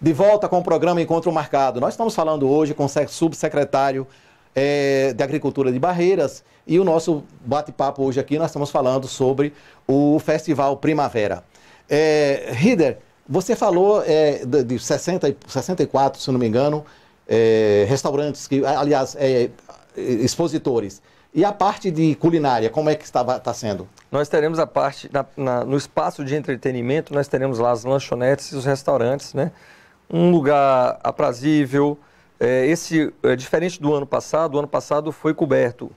De volta com o programa Encontro Marcado. Nós estamos falando hoje com o subsecretário é, de Agricultura de Barreiras e o nosso bate-papo hoje aqui nós estamos falando sobre o Festival Primavera. É, Rider, você falou é, de 60, 64, se não me engano, é, restaurantes, que, aliás, expositores. E a parte de culinária, como é que está, está sendo? Nós teremos a parte, na, na, no espaço de entretenimento, nós teremos lá as lanchonetes e os restaurantes, né? um lugar aprazível. É, esse, é, diferente do ano passado, o ano passado foi coberto.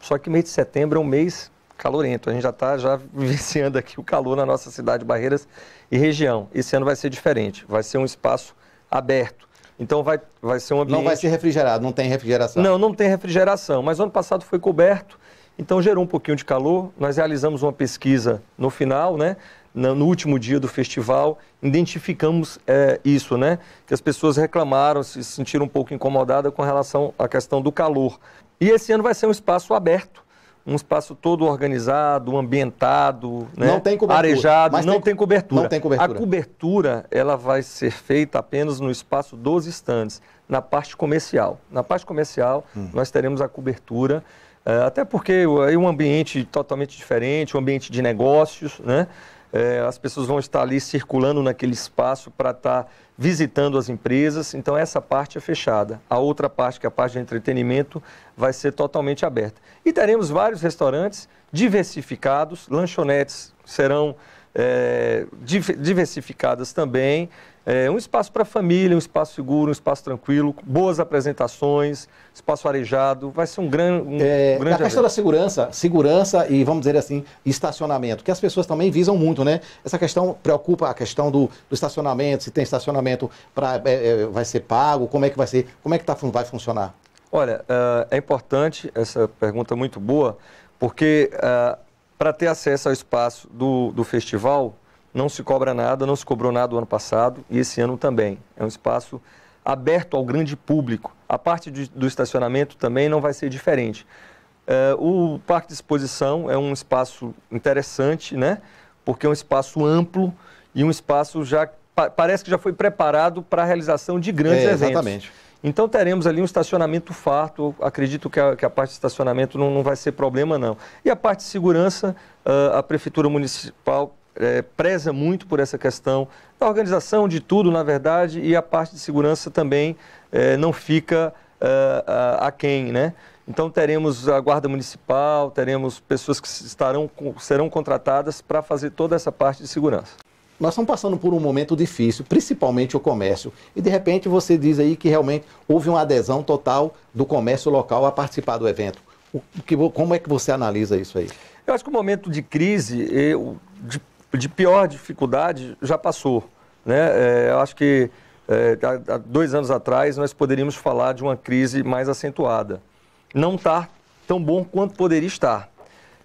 Só que mês de setembro é um mês calorento. A gente já está já vivenciando aqui o calor na nossa cidade, Barreiras e região. Esse ano vai ser diferente, vai ser um espaço aberto. Então vai, vai ser um ambiente... Não vai ser refrigerado, não tem refrigeração. Não, não tem refrigeração, mas ano passado foi coberto, então gerou um pouquinho de calor. Nós realizamos uma pesquisa no final, né? no último dia do festival, identificamos é, isso, né? Que as pessoas reclamaram, se sentiram um pouco incomodadas com relação à questão do calor. E esse ano vai ser um espaço aberto, um espaço todo organizado, ambientado, né? não tem cobertura, arejado, não tem, tem cobertura. Não tem cobertura. A cobertura ela vai ser feita apenas no espaço dos estandes, na parte comercial. Na parte comercial hum. nós teremos a cobertura é, até porque é um ambiente totalmente diferente, um ambiente de negócios, né? é, as pessoas vão estar ali circulando naquele espaço para estar tá visitando as empresas. Então, essa parte é fechada. A outra parte, que é a parte de entretenimento, vai ser totalmente aberta. E teremos vários restaurantes diversificados, lanchonetes serão é, diversificadas também. É, um espaço para família, um espaço seguro, um espaço tranquilo, boas apresentações, espaço arejado, vai ser um, gran, um é, grande. A questão evento. da segurança, segurança e vamos dizer assim, estacionamento, que as pessoas também visam muito, né? Essa questão preocupa a questão do, do estacionamento, se tem estacionamento para é, é, vai ser pago, como é que vai ser, como é que tá, vai funcionar? Olha, eh, é importante essa pergunta muito boa, porque eh, para ter acesso ao espaço do, do festival, não se cobra nada, não se cobrou nada o ano passado e esse ano também. É um espaço aberto ao grande público. A parte de, do estacionamento também não vai ser diferente. É, o Parque de Exposição é um espaço interessante, né? Porque é um espaço amplo e um espaço já pa, parece que já foi preparado para a realização de grandes é, eventos. Exatamente. Então teremos ali um estacionamento farto, acredito que a, que a parte de estacionamento não, não, vai ser problema não. E a parte de segurança, ah, a Prefeitura Municipal é, preza muito por essa questão da organização de tudo, na verdade, e a parte de segurança também é, não fica uh, a, a quem, né? Então teremos a guarda municipal, teremos pessoas que estarão serão contratadas para fazer toda essa parte de segurança nós estamos passando por um momento difícil, principalmente o comércio. E de repente você diz aí que realmente houve uma adesão total do comércio local a participar do evento. O que, como é que você analisa isso aí? Eu acho que o momento de crise, eu, de, de, pior dificuldade, já passou. Né? É, eu acho que é, há dois anos atrás nós poderíamos falar de uma crise mais acentuada. Não está tão bom quanto poderia estar.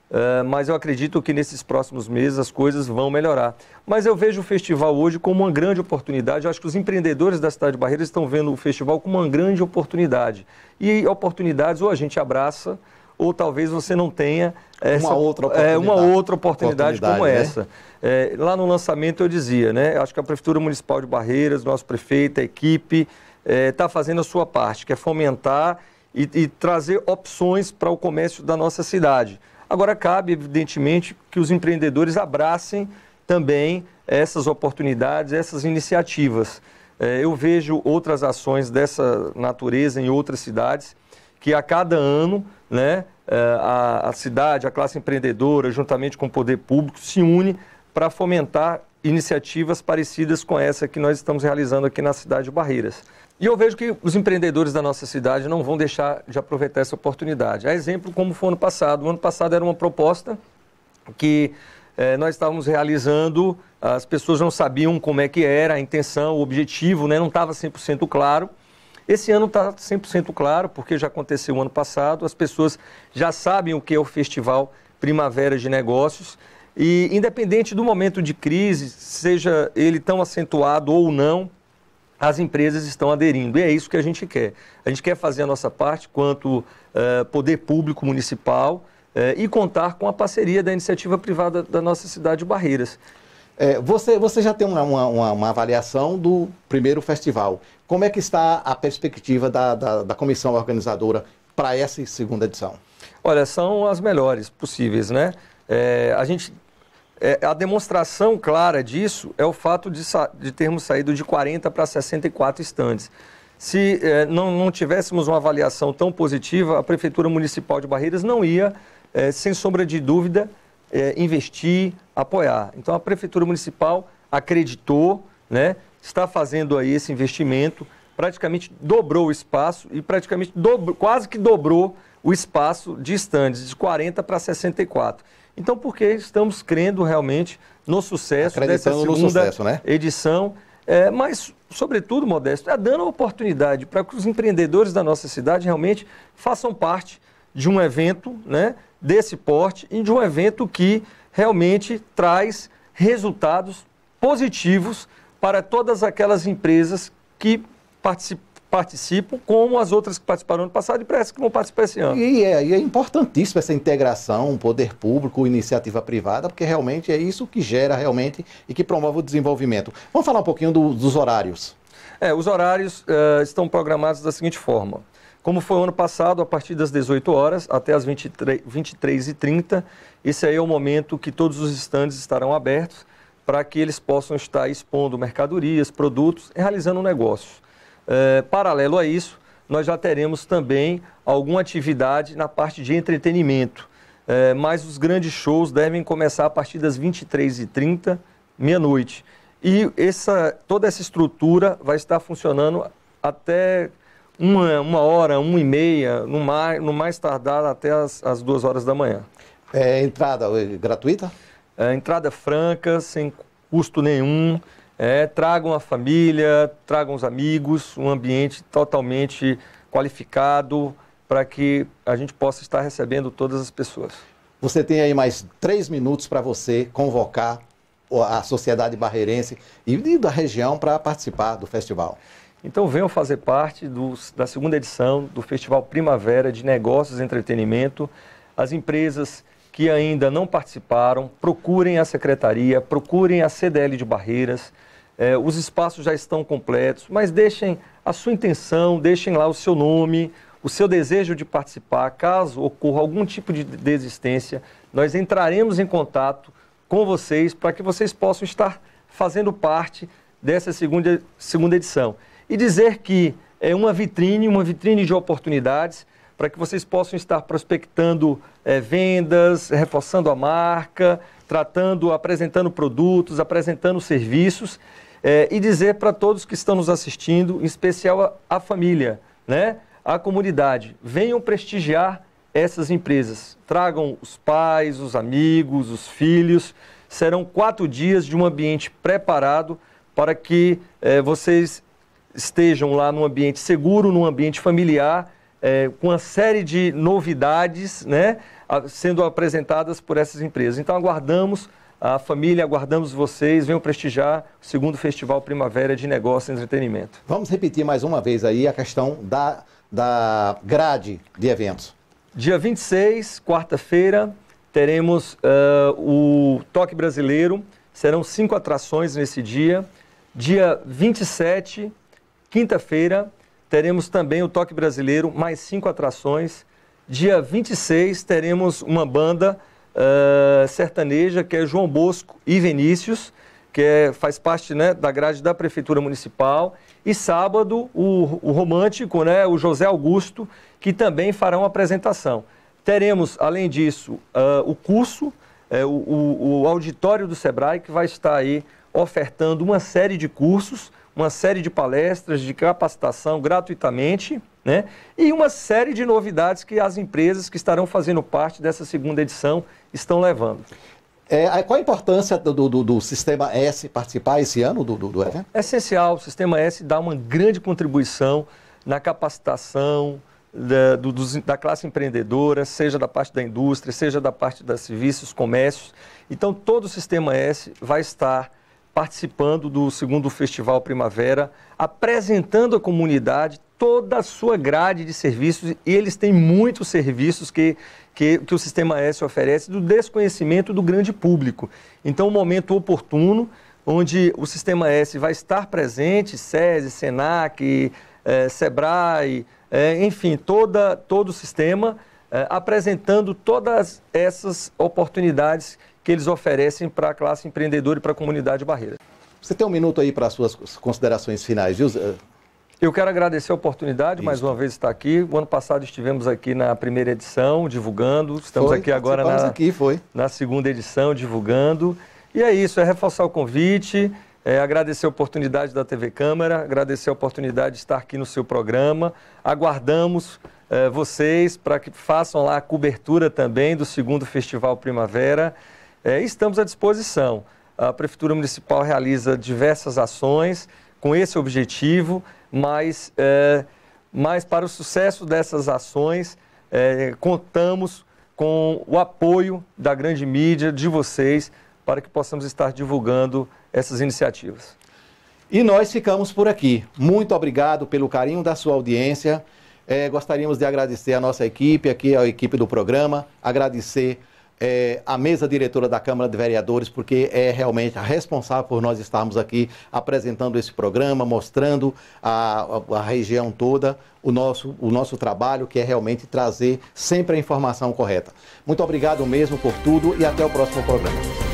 Uh, mas eu acredito que nesses próximos meses as coisas vão melhorar. Mas eu vejo o festival hoje como uma grande oportunidade. Eu acho que os empreendedores da cidade de Barreiras estão vendo o festival como uma grande oportunidade. E oportunidades ou a gente abraça, ou talvez você não tenha essa, é, uma outra oportunidade, é, uma outra oportunidade, oportunidade como né? essa. É, lá no lançamento eu dizia, né? Acho que a Prefeitura Municipal de Barreiras, nosso prefeito, a equipe, está é, tá fazendo a sua parte, que é fomentar e, e trazer opções para o comércio da nossa cidade. Agora, cabe, evidentemente, que os empreendedores abracem também essas oportunidades, essas iniciativas. É, eu vejo outras ações dessa natureza em outras cidades, que a cada ano né, é, a, a cidade, a classe empreendedora, juntamente com o poder público, se une para fomentar iniciativas parecidas com essa que nós estamos realizando aqui na cidade de Barreiras. E eu vejo que os empreendedores da nossa cidade não vão deixar de aproveitar essa oportunidade. A exemplo, como foi ano passado. O ano passado era uma proposta que eh, nós estávamos realizando, as pessoas não sabiam como é que era, a intenção, o objetivo, né? não estava 100% claro. Esse ano está 100% claro, porque já aconteceu o ano passado, as pessoas já sabem o que é o Festival Primavera de Negócios. E independente do momento de crise, seja ele tão acentuado ou não, as empresas estão aderindo. E é isso que a gente quer. A gente quer fazer a nossa parte quanto eh, poder público municipal eh, e contar com a parceria da iniciativa privada da nossa cidade de Barreiras. É, você, você já tem uma, uma, uma, avaliação do primeiro festival. Como é que está a perspectiva da, da, da comissão organizadora para essa segunda edição? Olha, são as melhores possíveis, né? É, a gente é, a demonstração clara disso é o fato de, de termos saído de 40 para 64 estandes. Se é, não, não, tivéssemos uma avaliação tão positiva, a Prefeitura Municipal de Barreiras não ia, é, sem sombra de dúvida, é, investir, apoiar. Então a Prefeitura Municipal acreditou, né, está fazendo aí esse investimento, praticamente dobrou o espaço e praticamente quase que dobrou o espaço de estandes, de 40 para 64. Então, porque estamos crendo realmente no sucesso dessa segunda sucesso, né? edição? É, mas, sobretudo, Modesto, é dando a oportunidade para que os empreendedores da nossa cidade realmente façam parte de um evento né, desse porte e de um evento que realmente traz resultados positivos para todas aquelas empresas que participaram participam, como as outras que participaram ano passado e parece que vão participar esse ano. E é, e é essa integração, poder público, iniciativa privada, porque realmente é isso que gera realmente e que promove o desenvolvimento. Vamos falar um pouquinho do, dos horários. É, os horários uh, estão programados da seguinte forma. Como foi o ano passado, a partir das 18 horas até as 23, 23h30, esse aí é o momento que todos os estandes estarão abertos para que eles possam estar expondo mercadorias, produtos, realizando um negócio. Eh, paralelo a isso, nós já teremos também alguma atividade na parte de entretenimento. É, mas os grandes shows devem começar a partir das 23h30, meia-noite. E essa, toda essa estrutura vai estar funcionando até uma, uma hora, uma e meia, no mais, no mais tardar até as, as duas horas da manhã. É entrada é gratuita? É, entrada franca, sem custo nenhum. É, tragam a família, tragam os amigos, um ambiente totalmente qualificado para que a gente possa estar recebendo todas as pessoas. Você tem aí mais três minutos para você convocar a sociedade barreirense e da região para participar do festival. Então venham fazer parte do, da segunda edição do Festival Primavera de Negócios e Entretenimento. As empresas que ainda não participaram, procurem a secretaria, procurem a CDL de Barreiras é, os espaços já estão completos, mas deixem a sua intenção, deixem lá o seu nome, o seu desejo de participar. Caso ocorra algum tipo de desistência, nós entraremos em contato com vocês para que vocês possam estar fazendo parte dessa segunda, segunda edição. E dizer que é uma vitrine, uma vitrine de oportunidades para que vocês possam estar prospectando é, vendas, reforçando a marca, tratando, apresentando produtos, apresentando serviços é, e dizer para todos que estão nos assistindo, em especial a, família, né, a comunidade, venham prestigiar essas empresas. Tragam os pais, os amigos, os filhos. Serão quatro dias de um ambiente preparado para que é, vocês estejam lá num ambiente seguro, num ambiente familiar, é, com uma série de novidades né, sendo apresentadas por essas empresas. Então, aguardamos a família, aguardamos vocês. Venham prestigiar o segundo Festival Primavera de Negócio e Entretenimento. Vamos repetir mais uma vez aí a questão da, da grade de eventos. Dia 26, quarta-feira, teremos uh, o Toque Brasileiro. Serão cinco atrações nesse dia. Dia 27, quinta-feira, teremos também o Toque Brasileiro, mais cinco atrações. Dia 26, teremos uma banda ah, sertaneja, que é João Bosco e Vinícius, que é, faz parte né, da grade da Prefeitura Municipal. E sábado, o, o romântico, né, o José Augusto, que também fará uma apresentação. Teremos, além disso, uh, o curso, é, o, o, o, auditório do Sebrae, que vai estar aí ofertando uma série de cursos, uma série de palestras de capacitação gratuitamente. Né? E uma série de novidades que as empresas que estarão fazendo parte dessa segunda edição estão levando. É, qual a importância do, do, do, Sistema S participar esse ano do, do, evento? É essencial. O Sistema S dá uma grande contribuição na capacitação da, da classe empreendedora, seja da parte da indústria, seja da parte dos serviços, comércios. Então, todo o Sistema S vai estar participando do segundo Festival Primavera, apresentando à comunidade toda a sua grade de serviços e eles têm muitos serviços que, que, que, o Sistema S oferece do desconhecimento do grande público. Então, um momento oportuno onde o Sistema S vai estar presente, SESI, SENAC, eh, SEBRAE, eh, enfim, toda, todo o sistema eh, apresentando todas essas oportunidades que eles oferecem para a classe empreendedora e para a comunidade barreira. Você tem um minuto aí para as suas considerações finais, viu? Eu quero agradecer a oportunidade, Isso. mais uma vez estar aqui. O ano passado estivemos aqui na primeira edição, divulgando. Estamos foi, aqui agora na, aqui, na segunda edição, divulgando. E é isso, é reforçar o convite, é agradecer a oportunidade da TV Câmara, agradecer a oportunidade de estar aqui no seu programa. Aguardamos é, vocês para que façam lá a cobertura também do segundo Festival Primavera. É, estamos à disposição. A Prefeitura Municipal realiza diversas ações com esse objetivo, mas, é, mas para o sucesso dessas ações, é, contamos com o apoio da grande mídia, de vocês, para que possamos estar divulgando essas iniciativas. E nós ficamos por aqui. Muito obrigado pelo carinho da sua audiência. É, gostaríamos de agradecer a nossa equipe, aqui a equipe do programa, agradecer é, a mesa diretora da Câmara de Vereadores, porque é realmente a responsável por nós estarmos aqui apresentando esse programa, mostrando a, a, a região toda o nosso, o nosso trabalho, que é realmente trazer sempre a informação correta. Muito obrigado mesmo por tudo e até o próximo programa.